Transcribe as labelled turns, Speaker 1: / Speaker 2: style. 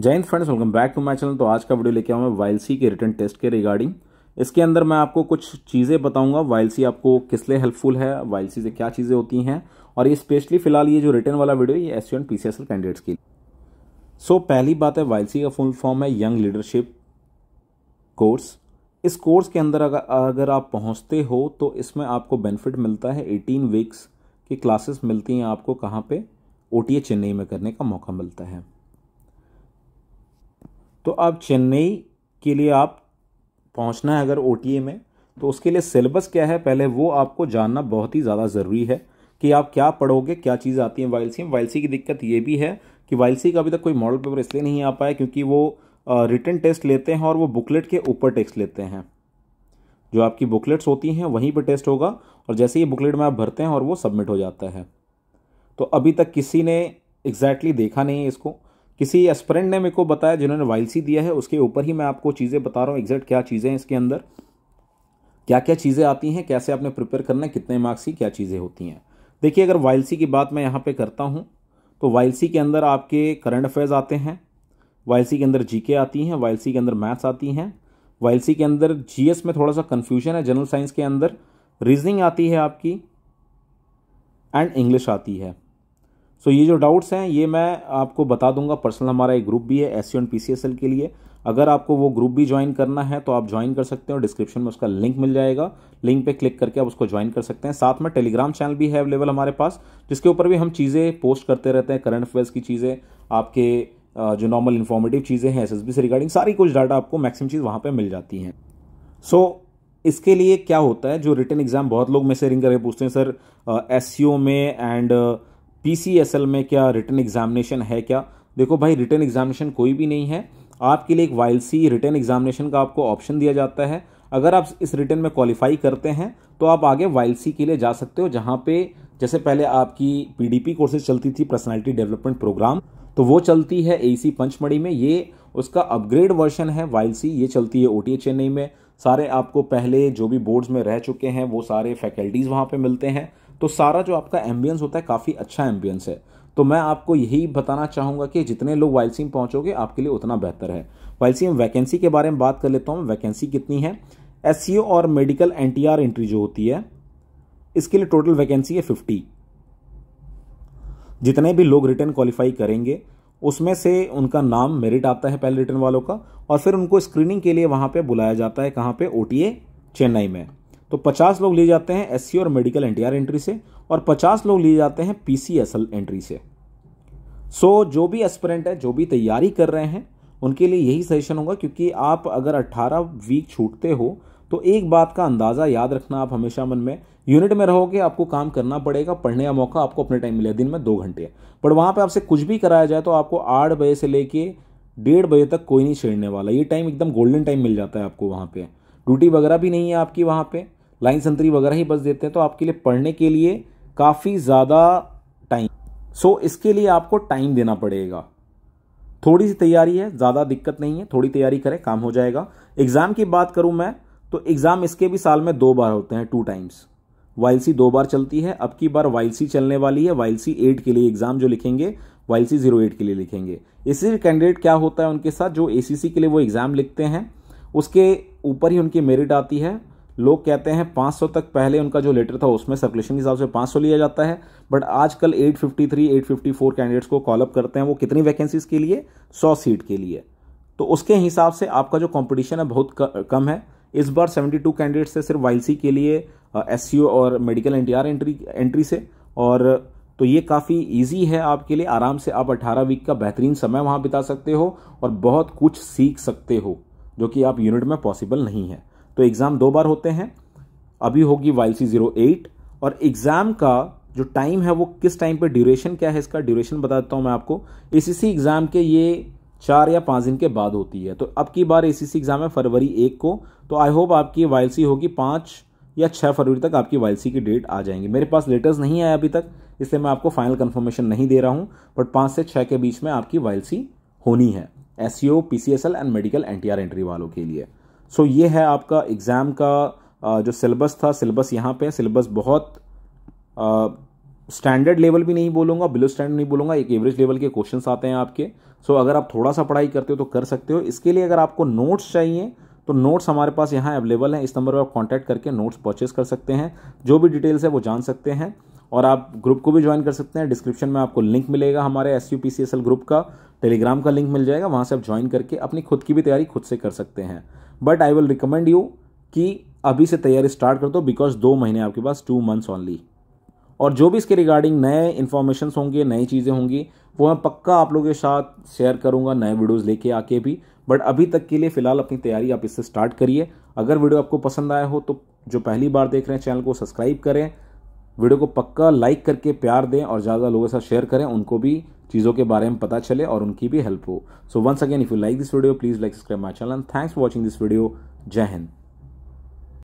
Speaker 1: जय हिंद friends welcome back to my channel तो आज का वीडियो लेके आऊँ मैं वाइलसी के रिटर्न टेस्ट के रिगार्डिंग इसके अंदर मैं आपको कुछ चीज़ें बताऊंगा वाइलसी आपको किस लिए हेल्पफुल है वाइलसी से क्या चीज़ें होती हैं और ये स्पेशली फिलहाल ये जो रिटर्न वाला वीडियो ये एस एंड पी कैंडिडेट्स की सो so, पहली बात है वाइलसी का फुल फॉर्म है यंग लीडरशिप कोर्स इस कोर्स के अंदर अगर अगर आप पहुँचते हो तो इसमें आपको बेनिफिट मिलता है एटीन वीक्स की क्लासेस मिलती हैं आपको कहाँ पर ओ चेन्नई में करने का मौका मिलता है तो आप चेन्नई के लिए आप पहुंचना है अगर ओ में तो उसके लिए सिलेबस क्या है पहले वो आपको जानना बहुत ही ज़्यादा ज़रूरी है कि आप क्या पढ़ोगे क्या चीज़ आती है वाइल्सी में वाइल्सी की दिक्कत ये भी है कि वाइल्सी का अभी तक कोई मॉडल पेपर इसलिए नहीं आ पाया क्योंकि वो रिटर्न टेस्ट लेते हैं और वो बुकलेट के ऊपर टेस्ट लेते हैं जो आपकी बुकलेट्स होती हैं वहीं पर टेस्ट होगा और जैसे ही बुकलेट में आप भरते हैं और वो सबमिट हो जाता है तो अभी तक किसी ने एग्जैक्टली exactly देखा नहीं है इसको किसी एस्परेंट ने मेरे को बताया जिन्होंने वाइलसी दिया है उसके ऊपर ही मैं आपको चीज़ें बता रहा हूँ एग्जैक्ट क्या चीज़ें हैं इसके अंदर क्या क्या चीज़ें आती हैं कैसे आपने प्रिपेयर करना है कितने मार्क्स की क्या चीज़ें होती हैं देखिए अगर वाइलसी की बात मैं यहाँ पर करता हूँ तो वाइलसी के अंदर आपके करंट अफेयर्स आते हैं वाइलसी के अंदर के आती हैं वाइलसी के अंदर मैथ्स आती हैं वाइलसी के अंदर एस में थोड़ा सा कन्फ्यूजन है जनरल साइंस के अंदर रीजनिंग आती है आपकी एंड इंग्लिश आती है सो so, ये जो डाउट्स हैं ये मैं आपको बता दूंगा पर्सनल हमारा एक ग्रुप भी है एस सी पी के लिए अगर आपको वो ग्रुप भी ज्वाइन करना है तो आप ज्वाइन कर सकते हो डिस्क्रिप्शन में उसका लिंक मिल जाएगा लिंक पे क्लिक करके आप उसको ज्वाइन कर सकते हैं साथ में टेलीग्राम चैनल भी है अवेलेबल हमारे पास जिसके ऊपर भी हम चीज़ें पोस्ट करते रहते हैं करंट अफेयर्स की चीज़ें आपके जो नॉर्मल इन्फॉर्मेटिव चीज़ें हैं एस से रिगार्डिंग सारी कुछ डाटा आपको मैक्सिमम चीज़ वहाँ पर मिल जाती हैं सो so, इसके लिए क्या होता है जो रिटर्न एग्ज़ाम बहुत लोग मैसेरिंग रिंग करके पूछते हैं सर एस में एंड पी में क्या रिटर्न एग्जामिनेशन है क्या देखो भाई रिटर्न एग्जामिनेशन कोई भी नहीं है आपके लिए एक वाइल सी रिटर्न एग्जामिनेशन का आपको ऑप्शन दिया जाता है अगर आप इस रिटर्न में क्वालिफाई करते हैं तो आप आगे वाइल सी के लिए जा सकते हो जहाँ पे जैसे पहले आपकी पीडीपी कोर्सेज चलती थी पर्सनालिटी डेवलपमेंट प्रोग्राम तो वो चलती है एसी पंचमढ़ी में ये उसका अपग्रेड वर्जन है वाइल सी ये चलती है ओ चेन्नई में सारे आपको पहले जो भी बोर्ड्स में रह चुके हैं वो सारे फैकल्टीज़ वहाँ पे मिलते हैं तो सारा जो आपका एम्बियंस होता है काफ़ी अच्छा एम्बियंस है तो मैं आपको यही बताना चाहूँगा कि जितने लोग वाइलसीम पहुँचोगे आपके लिए उतना बेहतर है वाइलसीम वैकेंसी के बारे में बात कर लेता हूँ वैकेंसी कितनी है एस e और मेडिकल एन एंट्री जो होती है इसके लिए टोटल वैकेंसी है फिफ्टी जितने भी लोग रिटर्न क्वालिफाई करेंगे उसमें से उनका नाम मेरिट आता है पहले रिटर्न वालों का और फिर उनको स्क्रीनिंग के लिए वहाँ पे बुलाया जाता है कहाँ पे ओ चेन्नई में तो पचास लोग लिए जाते हैं एस और मेडिकल एन एंट्री से और पचास लोग लिए जाते हैं पी एंट्री से सो so, जो भी एस्परेंट है जो भी तैयारी कर रहे हैं उनके लिए यही सजेशन होगा क्योंकि आप अगर 18 वीक छूटते हो तो एक बात का अंदाज़ा याद रखना आप हमेशा मन में यूनिट में रहोगे आपको काम करना पड़ेगा पढ़ने का मौका आपको अपने टाइम मिलेगा दिन में दो घंटे पर वहाँ पर आपसे कुछ भी कराया जाए तो आपको आठ बजे से लेके डेढ़ बजे तक कोई नहीं छेड़ने वाला ये टाइम एकदम गोल्डन टाइम मिल जाता है आपको वहाँ पर ड्यूटी वगैरह भी नहीं है आपकी वहाँ पर लाइन संतरी वगैरह ही बस देते हैं तो आपके लिए पढ़ने के लिए काफ़ी ज़्यादा टाइम सो इसके लिए आपको टाइम देना पड़ेगा थोड़ी सी तैयारी है ज़्यादा दिक्कत नहीं है थोड़ी तैयारी करें काम हो जाएगा एग्ज़ाम की बात करूँ मैं तो एग्ज़ाम इसके भी साल में दो बार होते हैं टू टाइम्स वाइलसी दो बार चलती है अब की बार वाइलसी चलने वाली है वाइलसी एट के लिए एग्जाम जो लिखेंगे वाइलसी जीरो एट के लिए लिखेंगे इसी कैंडिडेट क्या होता है उनके साथ जो ए के लिए वो एग्ज़ाम लिखते हैं उसके ऊपर ही उनकी मेरिट आती है लोग कहते हैं 500 तक पहले उनका जो लेटर था उसमें सर्कुलेशन के हिसाब से 500 लिया जाता है बट आजकल 853, 854 कैंडिडेट्स को कॉलअप करते हैं वो कितनी वैकेंसीज के लिए 100 सीट के लिए तो उसके हिसाब से आपका जो कंपटीशन है बहुत कम है इस बार 72 कैंडिडेट्स थे सिर्फ सी के लिए एस और मेडिकल एन एंट्री एंट्री से और तो ये काफ़ी इजी है आपके लिए आराम से आप 18 वीक का बेहतरीन समय वहाँ बिता सकते हो और बहुत कुछ सीख सकते हो जो कि आप यूनिट में पॉसिबल नहीं है तो एग्ज़ाम दो बार होते हैं अभी होगी वाई सी जीरो एट और एग्ज़ाम का जो टाइम है वो किस टाइम पे ड्यूरेशन क्या है इसका ड्यूरेशन बता देता हूँ मैं आपको ए सी एग्ज़ाम के ये चार या पाँच दिन के बाद होती है तो अब की बार ए सी एग्ज़ाम है फरवरी एक को तो आई होप आपकी वाइल होगी पाँच या छः फरवरी तक आपकी वाइल की डेट आ जाएंगी मेरे पास लेटर्स नहीं आया अभी तक इसलिए मैं आपको फाइनल कन्फर्मेशन नहीं दे रहा हूँ बट पाँच से छः के बीच में आपकी वाइल होनी है S C O P C S L and medical N T R entry वालों के लिए सो so, ये है आपका एग्ज़ाम का जो सिलेबस था सिलेबस यहाँ पे सिलेबस बहुत स्टैंडर्ड लेवल भी नहीं बोलूँगा बिलो स्टैंडर्ड नहीं बोलूँगा एक एवरेज लेवल के क्वेश्चंस आते हैं आपके सो so, अगर आप थोड़ा सा पढ़ाई करते हो तो कर सकते हो इसके लिए अगर आपको नोट्स चाहिए तो नोट्स हमारे पास यहाँ अवेलेबल हैं इस नंबर पर आप कॉन्टैक्ट करके नोट्स परचेस कर सकते हैं जो भी डिटेल्स है वो जान सकते हैं और आप ग्रुप को भी ज्वाइन कर सकते हैं डिस्क्रिप्शन में आपको लिंक मिलेगा हमारे एस यू पी ग्रुप का टेलीग्राम का लिंक मिल जाएगा वहाँ से आप ज्वाइन करके अपनी खुद की भी तैयारी खुद से कर सकते हैं but I will recommend you कि अभी से तैयारी स्टार्ट कर दो बिकॉज दो महीने आपके पास टू मंथ्स ऑनली और जो भी इसके रिगार्डिंग नए इन्फॉर्मेशन होंगे नई चीज़ें होंगी वो मैं पक्का आप लोगों के साथ शेयर करूँगा नए वीडियोज़ लेके आके भी बट अभी तक के लिए फ़िलहाल अपनी तैयारी आप इससे स्टार्ट करिए अगर वीडियो आपको पसंद आया हो तो जो पहली बार देख रहे हैं चैनल को सब्सक्राइब करें वीडियो को पक्का लाइक करके प्यार दें और ज़्यादा ज़्यादा लोगों के साथ शेयर करें उनको भी चीज़ों के बारे में पता चले और उनकी भी हेल्प हो so once again if you like this video please like subscribe my channel thanks for watching this video जय हिंद